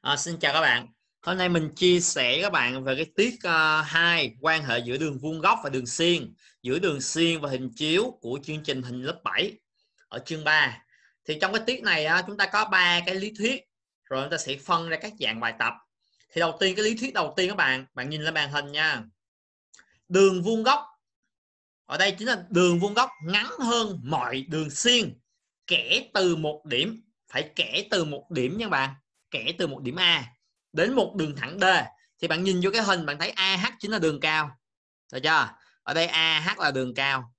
À, xin chào các bạn. Hôm nay mình chia sẻ các bạn về cái tiết uh, à, 2 quan hệ giữa đường vuông góc và đường xiên, giữa đường xiên và hình chiếu của chương trình hình lớp 7 ở chương 3. Thì trong cái tiết này uh, chúng ta có ba cái lý thuyết rồi chúng ta sẽ phân ra các dạng bài tập. Thì đầu tiên cái lý thuyết đầu tiên các bạn, bạn nhìn lên màn hình nha. Đường vuông góc ở đây chính là đường vuông góc ngắn hơn mọi đường xiên kẻ từ một điểm phải kẻ từ một điểm nha bạn kẻ từ một điểm A đến một đường thẳng D thì bạn nhìn vô cái hình bạn thấy AH chính là đường cao được chưa ở đây AH là đường cao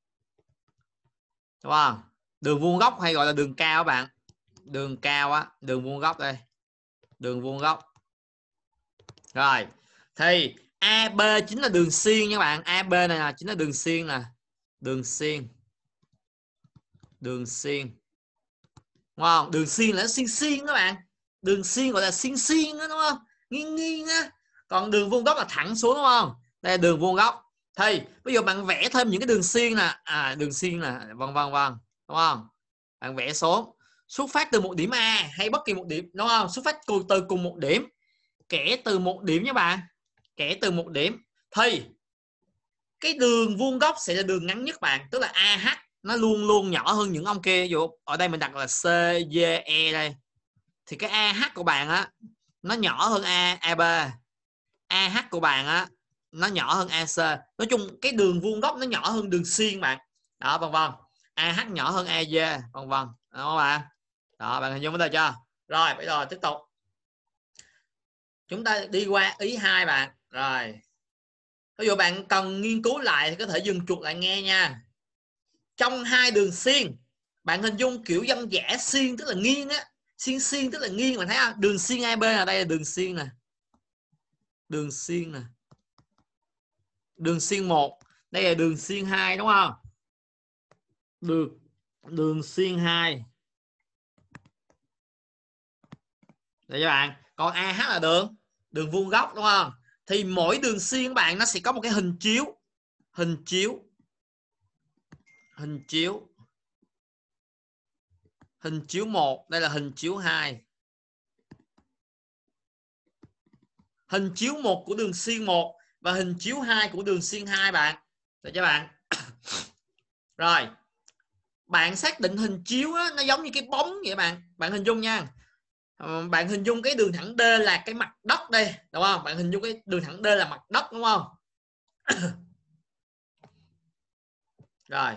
đúng không đường vuông góc hay gọi là đường cao bạn đường cao á đường vuông góc đây đường vuông góc rồi thì AB chính là đường xiên nha bạn AB này là chính là đường xiên nè đường xiên, đường xiên, đúng không đường xiên là xiên xiên các bạn đường xiên gọi là xiên xiên đó, đúng không nghiêng nghiêng á còn đường vuông góc là thẳng xuống đúng không đây là đường vuông góc thì ví dụ bạn vẽ thêm những cái đường xiên là à, đường xiên là vân vân vân đúng không bạn vẽ xuống xuất phát từ một điểm A hay bất kỳ một điểm đúng không xuất phát từ cùng một điểm kẻ từ một điểm nhé bạn kẻ từ một điểm thì cái đường vuông góc sẽ là đường ngắn nhất bạn tức là AH nó luôn luôn nhỏ hơn những ông kia ví dụ ở đây mình đặt là C D E đây thì cái AH của bạn á nó nhỏ hơn A AB AH của bạn á nó nhỏ hơn AC nói chung cái đường vuông góc nó nhỏ hơn đường xiên bạn đó vân vân AH nhỏ hơn AG vân vân đúng không bạn đó bạn hình dung vấn đề chưa rồi bây giờ tiếp tục chúng ta đi qua ý hai bạn rồi ví dụ bạn cần nghiên cứu lại thì có thể dừng chuột lại nghe nha trong hai đường xiên bạn hình dung kiểu dân dã xiên tức là nghiêng á xiên xiên tức là nghiêng bạn thấy không đường xiên AB là đây là đường xiên nè đường xiên nè đường xiên một đây là đường xiên hai đúng không được đường xiên hai để cho bạn còn AH là đường đường vuông góc đúng không thì mỗi đường xiên các bạn nó sẽ có một cái hình chiếu hình chiếu hình chiếu hình chiếu 1 đây là hình chiếu 2 hình chiếu 1 của đường xiên 1 và hình chiếu 2 của đường xiên 2 bạn để cho bạn rồi bạn xác định hình chiếu á, nó giống như cái bóng vậy bạn bạn hình dung nha ờ, bạn hình dung cái đường thẳng D là cái mặt đất đây đúng không bạn hình dung cái đường thẳng D là mặt đất đúng không rồi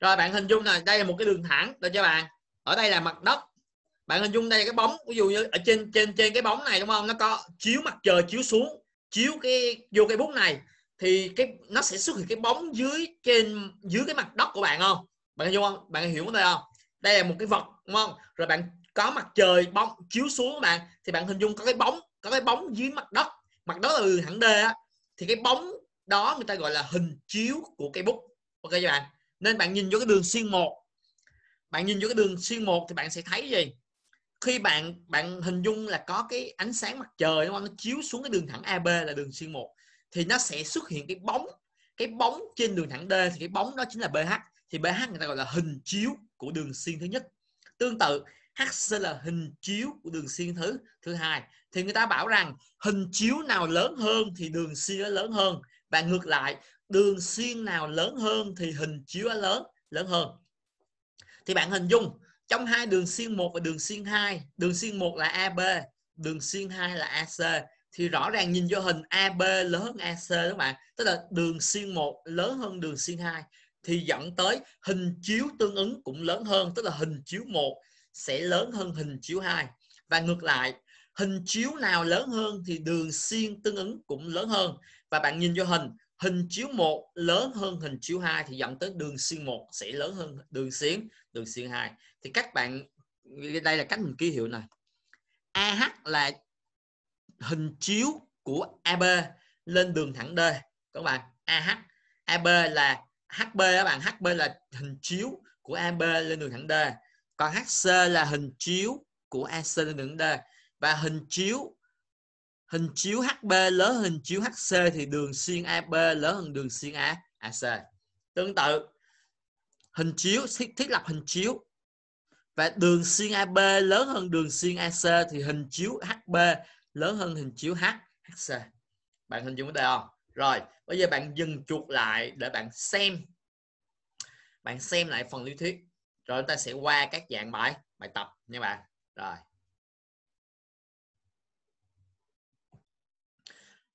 rồi bạn hình dung là đây là một cái đường thẳng được cho bạn ở đây là mặt đất bạn hình dung đây là cái bóng ví dụ như ở trên trên trên cái bóng này đúng không nó có chiếu mặt trời chiếu xuống chiếu cái vô cái bút này thì cái nó sẽ xuất hiện cái bóng dưới trên dưới cái mặt đất của bạn không bạn hiểu không bạn hiểu đây không đây là một cái vật đúng không rồi bạn có mặt trời bóng chiếu xuống bạn thì bạn hình dung có cái bóng có cái bóng dưới mặt đất mặt đất là đường thẳng d á thì cái bóng đó người ta gọi là hình chiếu của cây bút ok các bạn nên bạn nhìn vô cái đường xuyên một bạn nhìn vô cái đường xuyên một thì bạn sẽ thấy gì khi bạn bạn hình dung là có cái ánh sáng mặt trời nó chiếu xuống cái đường thẳng AB là đường xuyên một thì nó sẽ xuất hiện cái bóng cái bóng trên đường thẳng D thì cái bóng đó chính là BH thì BH người ta gọi là hình chiếu của đường xuyên thứ nhất tương tự HC là hình chiếu của đường xuyên thứ thứ hai thì người ta bảo rằng hình chiếu nào lớn hơn thì đường xuyên nó lớn hơn và ngược lại đường xuyên nào lớn hơn thì hình chiếu lớn lớn hơn thì bạn hình dung trong hai đường xuyên một và đường xuyên 2 đường xuyên một là AB đường xuyên 2 là AC thì rõ ràng nhìn vô hình AB lớn hơn AC đó các bạn tức là đường xuyên 1 lớn hơn đường xuyên 2 thì dẫn tới hình chiếu tương ứng cũng lớn hơn tức là hình chiếu 1 sẽ lớn hơn hình chiếu 2 và ngược lại hình chiếu nào lớn hơn thì đường xuyên tương ứng cũng lớn hơn và bạn nhìn vô hình hình chiếu 1 lớn hơn hình chiếu 2 thì dẫn tới đường xuyên 1 sẽ lớn hơn đường xuyên đường xuyên 2. Thì các bạn đây là cách mình ký hiệu này. AH là hình chiếu của AB lên đường thẳng D các bạn. AH AB là HB các bạn, HB là hình chiếu của AB lên đường thẳng D. Còn HC là hình chiếu của AC lên đường D và hình chiếu hình chiếu HB lớn hình chiếu HC thì đường xuyên AB lớn hơn đường xuyên AC. Tương tự hình chiếu thiết, thiết lập hình chiếu và đường xuyên AB lớn hơn đường xuyên AC thì hình chiếu HB lớn hơn hình chiếu HC. Bạn hình dung vấn đề không? Rồi, bây giờ bạn dừng chuột lại để bạn xem bạn xem lại phần lý thuyết rồi chúng ta sẽ qua các dạng bài bài tập nha bạn. Rồi.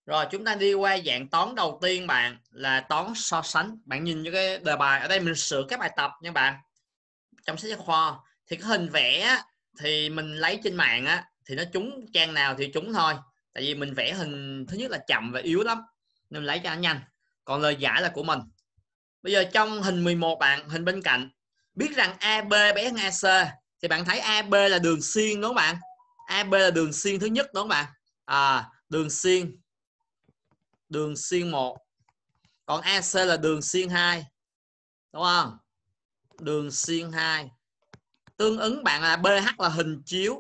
Rồi chúng ta đi qua dạng toán đầu tiên bạn là toán so sánh. Bạn nhìn cho cái đề bài ở đây mình sửa các bài tập nha bạn. Trong sách giáo khoa thì cái hình vẽ thì mình lấy trên mạng á thì nó trúng trang nào thì trúng thôi. Tại vì mình vẽ hình thứ nhất là chậm và yếu lắm nên lấy cho nó nhanh. Còn lời giải là của mình. Bây giờ trong hình 11 bạn, hình bên cạnh biết rằng AB bé hơn AC thì bạn thấy AB là đường xuyên đúng không bạn? AB là đường xuyên thứ nhất đúng không bạn? À, đường xuyên đường xuyên 1 còn AC là đường xuyên 2 đúng không đường xuyên 2 tương ứng bạn là BH là hình chiếu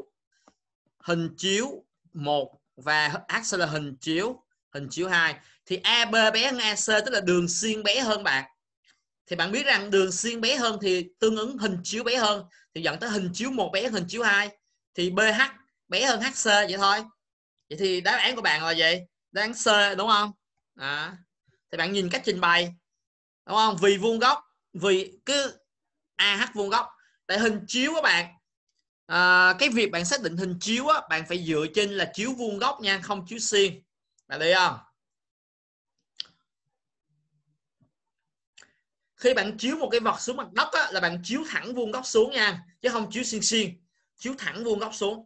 hình chiếu 1 và AC là hình chiếu hình chiếu 2 thì AB bé hơn AC tức là đường xuyên bé hơn bạn thì bạn biết rằng đường xuyên bé hơn thì tương ứng hình chiếu bé hơn thì dẫn tới hình chiếu 1 bé hơn hình chiếu 2 thì BH bé hơn HC vậy thôi vậy thì đáp án của bạn là gì? đáp án C đúng không à, thì bạn nhìn cách trình bày đúng không vì vuông góc vì cứ ah vuông góc tại hình chiếu các bạn à, cái việc bạn xác định hình chiếu á, bạn phải dựa trên là chiếu vuông góc nha không chiếu xiên bạn thấy không khi bạn chiếu một cái vật xuống mặt đất á, là bạn chiếu thẳng vuông góc xuống nha chứ không chiếu xiên xiên chiếu thẳng vuông góc xuống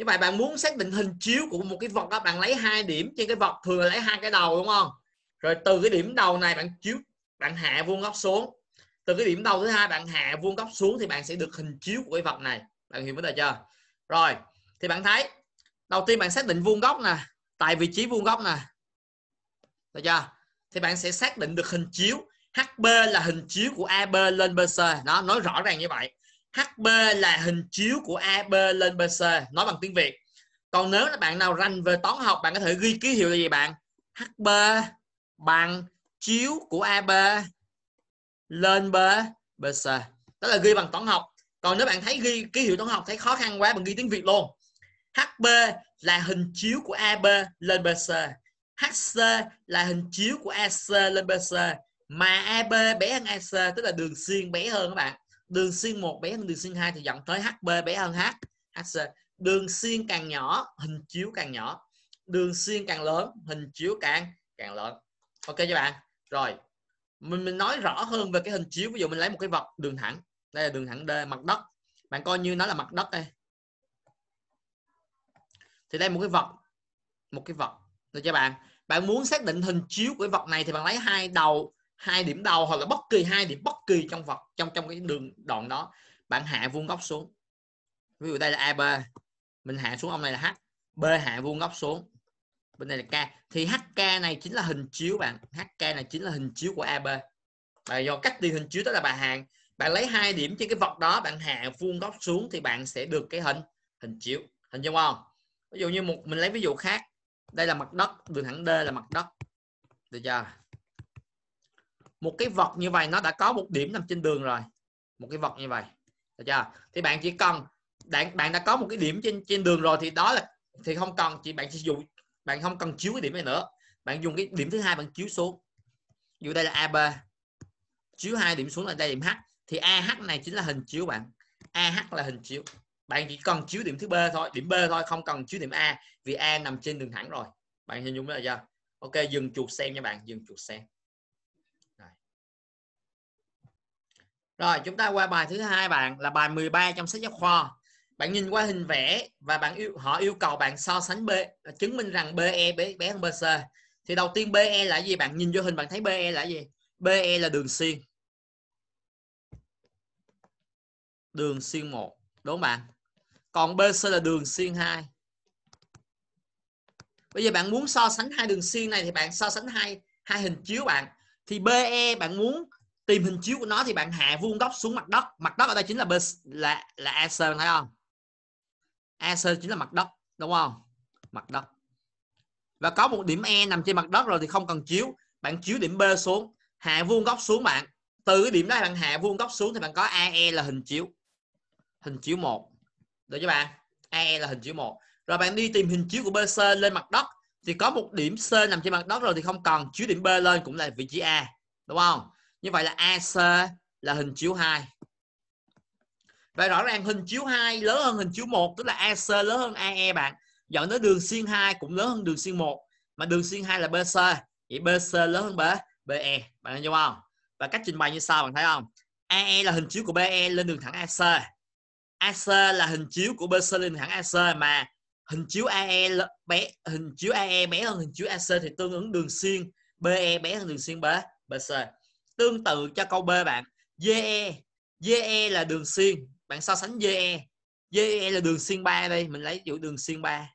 như vậy bạn muốn xác định hình chiếu của một cái vật đó bạn lấy hai điểm trên cái vật thường là lấy hai cái đầu đúng không rồi từ cái điểm đầu này bạn chiếu bạn hạ vuông góc xuống từ cái điểm đầu thứ hai bạn hạ vuông góc xuống thì bạn sẽ được hình chiếu của cái vật này bạn hiểu vấn đề chưa rồi thì bạn thấy đầu tiên bạn xác định vuông góc nè tại vị trí vuông góc nè được chưa thì bạn sẽ xác định được hình chiếu HB là hình chiếu của AB lên BC nó nói rõ ràng như vậy HB là hình chiếu của AB lên BC nói bằng tiếng Việt còn nếu là bạn nào rành về toán học bạn có thể ghi ký hiệu là gì bạn HB bằng chiếu của AB lên B BC đó là ghi bằng toán học còn nếu bạn thấy ghi ký hiệu toán học thấy khó khăn quá bạn ghi tiếng Việt luôn HB là hình chiếu của AB lên BC HC là hình chiếu của AC lên BC mà AB bé hơn AC tức là đường xuyên bé hơn các bạn đường xiên một bé hơn đường xiên 2 thì dẫn tới HB bé hơn H HC đường xiên càng nhỏ hình chiếu càng nhỏ đường xiên càng lớn hình chiếu càng càng lớn ok cho bạn rồi mình mình nói rõ hơn về cái hình chiếu ví dụ mình lấy một cái vật đường thẳng đây là đường thẳng D mặt đất bạn coi như nó là mặt đất đây thì đây một cái vật một cái vật được cho bạn bạn muốn xác định hình chiếu của cái vật này thì bạn lấy hai đầu hai điểm đầu hoặc là bất kỳ hai điểm bất kỳ trong vật trong trong cái đường đoạn đó bạn hạ vuông góc xuống ví dụ đây là AB mình hạ xuống ông này là H B hạ vuông góc xuống bên này là K thì HK này chính là hình chiếu bạn HK này chính là hình chiếu của AB và do cách đi hình chiếu đó là bà hàng bạn lấy hai điểm trên cái vật đó bạn hạ vuông góc xuống thì bạn sẽ được cái hình hình chiếu hình dung không ví dụ như một mình lấy ví dụ khác đây là mặt đất đường thẳng D là mặt đất được chưa một cái vật như vậy nó đã có một điểm nằm trên đường rồi một cái vật như vậy được chưa thì bạn chỉ cần bạn bạn đã có một cái điểm trên trên đường rồi thì đó là thì không cần chỉ bạn sử dụng bạn không cần chiếu cái điểm này nữa bạn dùng cái điểm thứ hai bạn chiếu xuống dù đây là AB chiếu hai điểm xuống là đây điểm H thì AH này chính là hình chiếu bạn AH là hình chiếu bạn chỉ cần chiếu điểm thứ B thôi điểm B thôi không cần chiếu điểm A vì A nằm trên đường thẳng rồi bạn hình dung là chưa ok dừng chuột xem nha bạn dừng chuột xem Rồi chúng ta qua bài thứ hai bạn là bài 13 trong sách giáo khoa. Bạn nhìn qua hình vẽ và bạn yêu họ yêu cầu bạn so sánh B chứng minh rằng BE bé bé hơn BC. Thì đầu tiên BE là gì bạn nhìn vô hình bạn thấy BE là gì? BE là đường xuyên. Đường xuyên 1, đúng không bạn? Còn BC là đường xuyên 2. Bây giờ bạn muốn so sánh hai đường xuyên này thì bạn so sánh hai hai hình chiếu bạn. Thì BE bạn muốn tìm hình chiếu của nó thì bạn hạ vuông góc xuống mặt đất mặt đất ở đây chính là là là AC thấy không AC chính là mặt đất đúng không mặt đất và có một điểm E nằm trên mặt đất rồi thì không cần chiếu bạn chiếu điểm B xuống hạ vuông góc xuống bạn từ cái điểm đó bạn hạ vuông góc xuống thì bạn có AE là hình chiếu hình chiếu một được chưa bạn AE là hình chiếu một rồi bạn đi tìm hình chiếu của BC lên mặt đất thì có một điểm C nằm trên mặt đất rồi thì không cần chiếu điểm B lên cũng là vị trí A đúng không như vậy là AC là hình chiếu 2 vậy rõ ràng hình chiếu 2 lớn hơn hình chiếu 1 tức là AC lớn hơn AE bạn dẫn tới đường xuyên 2 cũng lớn hơn đường xuyên 1 mà đường xuyên 2 là BC vậy BC lớn hơn BE bạn hiểu không và cách trình bày như sau bạn thấy không AE là hình chiếu của BE lên đường thẳng AC AC là hình chiếu của BC lên thẳng AC mà hình chiếu AE bé hình chiếu AE bé hơn hình chiếu AC thì tương ứng đường xuyên BE bé hơn đường xuyên B BC tương tự cho câu B bạn DE DE là đường xuyên bạn so sánh DE DE là đường xuyên 3 đây mình lấy dụ đường xuyên 3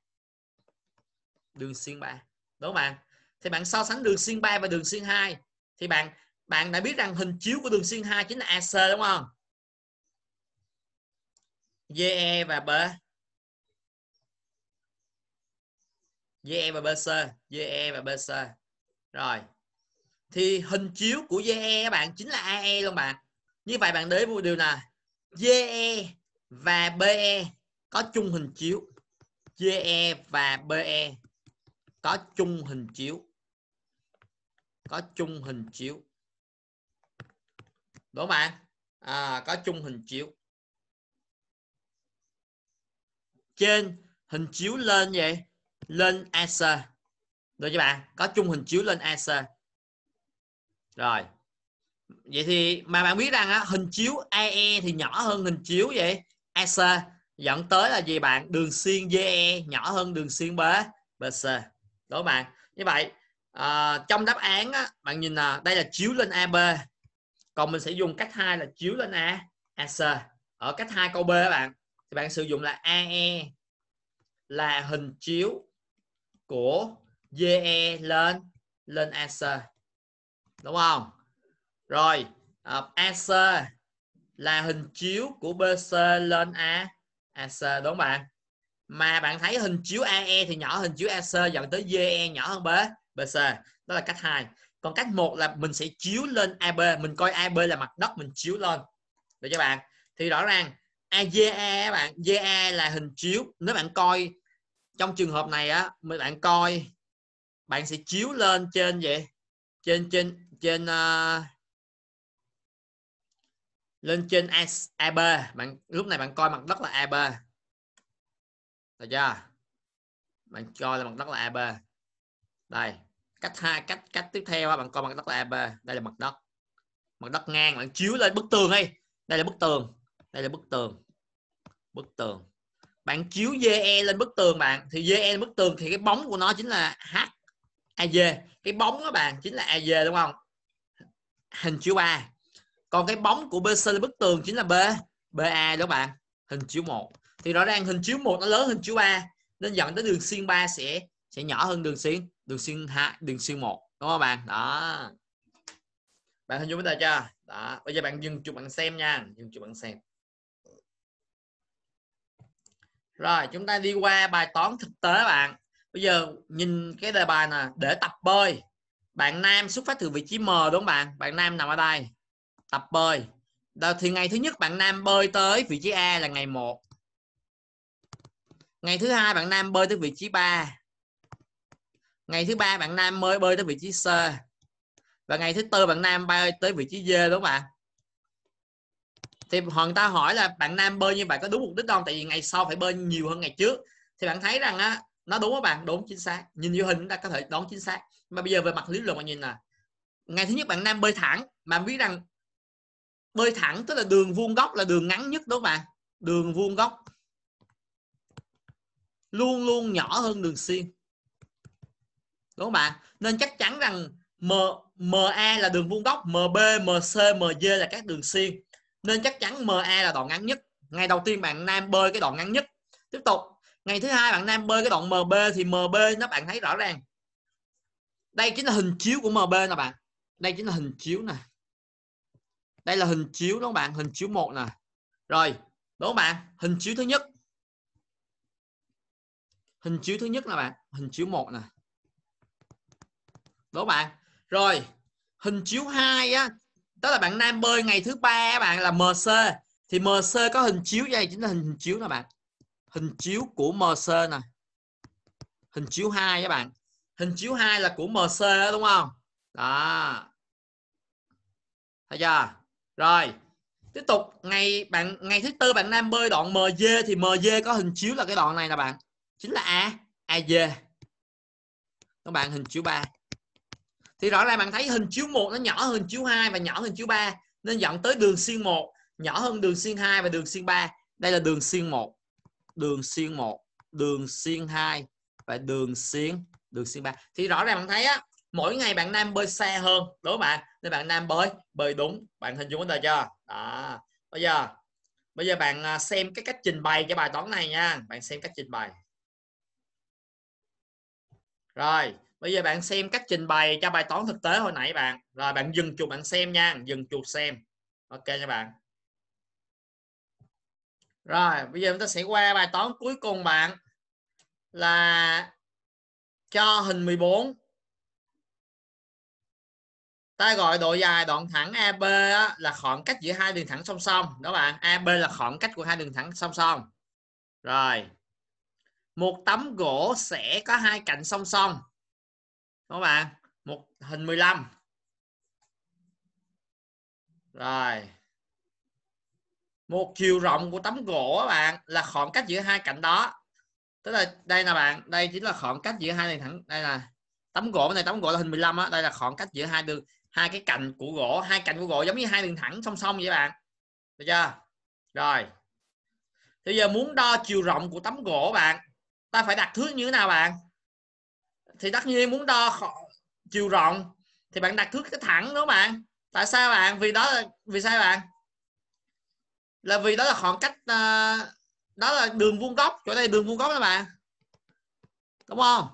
đường xuyên 3 đúng không bạn thì bạn so sánh đường xuyên 3 và đường xuyên 2 thì bạn bạn đã biết rằng hình chiếu của đường xuyên 2 chính là AC đúng không DE và B DE và BC DE và BC rồi thì hình chiếu của GE các bạn chính là AE luôn bạn như vậy bạn để một điều là GE và BE có chung hình chiếu GE và BE có chung hình chiếu có chung hình chiếu đúng không bạn à, có chung hình chiếu trên hình chiếu lên vậy lên AC được chưa bạn có chung hình chiếu lên AC rồi vậy thì mà bạn biết rằng á, hình chiếu AE thì nhỏ hơn hình chiếu vậy AC e dẫn tới là gì bạn đường xuyên DE nhỏ hơn đường xuyên B BC e. đó bạn như vậy à, trong đáp án á, bạn nhìn là đây là chiếu lên AB còn mình sẽ dùng cách hai là chiếu lên A AC e. ở cách hai câu B á bạn thì bạn sử dụng là AE là hình chiếu của DE lên lên AC đúng không rồi à, AC là hình chiếu của BC lên A AC đúng bạn mà bạn thấy hình chiếu AE thì nhỏ hình chiếu AC dẫn tới DE nhỏ hơn B BC đó là cách hai. còn cách một là mình sẽ chiếu lên AB mình coi AB là mặt đất mình chiếu lên được cho bạn thì rõ ràng AGA e bạn GA e là hình chiếu nếu bạn coi trong trường hợp này á mình bạn coi bạn sẽ chiếu lên trên vậy trên trên trên uh, lên trên AB bạn lúc này bạn coi mặt đất là AB được chưa bạn coi là mặt đất là AB đây cách hai cách cách tiếp theo bạn coi mặt đất là AB đây là mặt đất mặt đất ngang bạn chiếu lên bức tường đi đây là bức tường đây là bức tường bức tường bạn chiếu VE lên bức tường bạn thì VE lên bức tường thì cái bóng của nó chính là H AD cái bóng đó bạn chính là AD đúng không hình chữ 3 còn cái bóng của BC là bức tường chính là B BA đó bạn hình chữ 1 thì rõ ràng hình chữ 1 nó lớn hình chữ 3 nên dẫn tới đường xuyên 3 sẽ sẽ nhỏ hơn đường xuyên đường xuyên 2 đường xuyên 1 đúng không bạn đó bạn hình dung bây giờ chưa đó bây giờ bạn dừng chụp bạn xem nha dừng chụp bạn xem rồi chúng ta đi qua bài toán thực tế bạn bây giờ nhìn cái đề bài nè để tập bơi bạn nam xuất phát từ vị trí m đúng không bạn bạn nam nằm ở đây tập bơi Đó, thì ngày thứ nhất bạn nam bơi tới vị trí a là ngày 1 ngày thứ hai bạn nam bơi tới vị trí 3 ngày thứ ba bạn nam mới bơi tới vị trí c và ngày thứ tư bạn nam bơi tới vị trí d đúng không bạn thì hoàng ta hỏi là bạn nam bơi như vậy có đúng mục đích không tại vì ngày sau phải bơi nhiều hơn ngày trước thì bạn thấy rằng á nó đúng các bạn đúng chính xác nhìn vô hình chúng ta có thể đoán chính xác mà bây giờ về mặt lý luận bạn nhìn nè ngày thứ nhất bạn nam bơi thẳng bạn biết rằng bơi thẳng tức là đường vuông góc là đường ngắn nhất đúng không bạn đường vuông góc luôn luôn nhỏ hơn đường xiên đúng không bạn nên chắc chắn rằng M, MA là đường vuông góc MB, MC, MD là các đường xiên nên chắc chắn MA là đoạn ngắn nhất ngày đầu tiên bạn nam bơi cái đoạn ngắn nhất tiếp tục ngày thứ hai bạn nam bơi cái đoạn mb thì mb nó bạn thấy rõ ràng đây chính là hình chiếu của mb nè bạn đây chính là hình chiếu nè đây là hình chiếu đó bạn hình chiếu một nè rồi đố bạn hình chiếu thứ nhất hình chiếu thứ nhất là bạn hình chiếu một nè đố bạn rồi hình chiếu 2 á tức là bạn nam bơi ngày thứ ba bạn là mc thì mc có hình chiếu đây chính là hình chiếu nè bạn hình chiếu của MC này hình chiếu 2 các bạn hình chiếu 2 là của MC đó, đúng không đó thấy chưa rồi tiếp tục ngày bạn ngày thứ tư bạn nam bơi đoạn MD thì MD có hình chiếu là cái đoạn này nè bạn chính là A AD các bạn hình chiếu 3 thì rõ ràng bạn thấy hình chiếu 1 nó nhỏ hơn chiếu 2 và nhỏ hơn chiếu 3 nên dẫn tới đường xuyên 1 nhỏ hơn đường xuyên 2 và đường xuyên 3 đây là đường xuyên 1 đường xuyên 1, đường xuyên 2 và đường xuyên đường xuyên 3. Thì rõ ràng bạn thấy á, mỗi ngày bạn nam bơi xa hơn, đúng không bạn? Nên bạn nam bơi bơi đúng, bạn hình dung vấn đề chưa? Đó. Bây giờ bây giờ bạn à, xem cái cách trình bày cho bài toán này nha, bạn xem cách trình bày. Rồi, bây giờ bạn xem cách trình bày cho bài toán thực tế hồi nãy bạn. Rồi bạn dừng chuột bạn xem nha, dừng chuột xem. Ok nha bạn rồi bây giờ chúng ta sẽ qua bài toán cuối cùng bạn là cho hình 14 ta gọi độ dài đoạn thẳng AB là khoảng cách giữa hai đường thẳng song song đó bạn AB là khoảng cách của hai đường thẳng song song rồi một tấm gỗ sẽ có hai cạnh song song đó bạn một hình 15 rồi một chiều rộng của tấm gỗ các bạn là khoảng cách giữa hai cạnh đó tức là đây là bạn đây chính là khoảng cách giữa hai này thẳng đây là tấm gỗ này tấm gỗ là hình 15 á đây là khoảng cách giữa hai đường hai cái cạnh của gỗ hai cạnh của gỗ giống như hai đường thẳng song song vậy bạn được chưa rồi thì giờ muốn đo chiều rộng của tấm gỗ bạn ta phải đặt thước như thế nào bạn thì tất nhiên muốn đo chiều rộng thì bạn đặt thước cái thẳng đúng không bạn tại sao bạn vì đó là vì sao bạn là vì đó là khoảng cách uh, đó là đường vuông góc chỗ đây đường vuông góc các bạn đúng không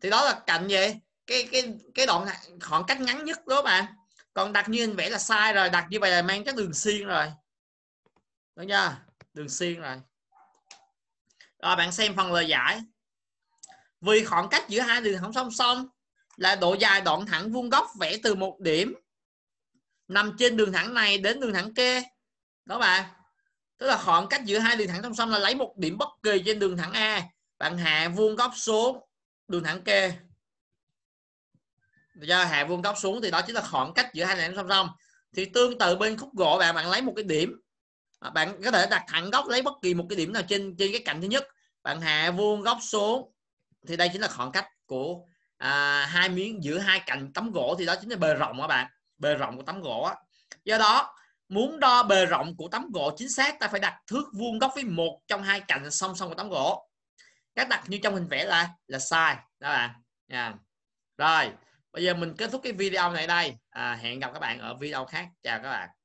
thì đó là cạnh vậy cái cái cái đoạn khoảng cách ngắn nhất đó bạn còn đặt như anh vẽ là sai rồi đặt như vậy là mang cái đường xiên rồi đúng chưa đường xiên rồi rồi bạn xem phần lời giải vì khoảng cách giữa hai đường thẳng song song là độ dài đoạn thẳng vuông góc vẽ từ một điểm nằm trên đường thẳng này đến đường thẳng kia đó bạn tức là khoảng cách giữa hai đường thẳng song song là lấy một điểm bất kỳ trên đường thẳng A bạn hạ vuông góc xuống đường thẳng K do hạ vuông góc xuống thì đó chính là khoảng cách giữa hai đường thẳng song song thì tương tự bên khúc gỗ bạn bạn lấy một cái điểm à, bạn có thể đặt thẳng góc lấy bất kỳ một cái điểm nào trên trên cái cạnh thứ nhất bạn hạ vuông góc xuống thì đây chính là khoảng cách của à, hai miếng giữa hai cạnh tấm gỗ thì đó chính là bề rộng các bạn bề rộng của tấm gỗ do đó muốn đo bề rộng của tấm gỗ chính xác ta phải đặt thước vuông góc với một trong hai cạnh song song của tấm gỗ các đặt như trong hình vẽ là là sai đó bạn yeah. rồi bây giờ mình kết thúc cái video này đây à, hẹn gặp các bạn ở video khác chào các bạn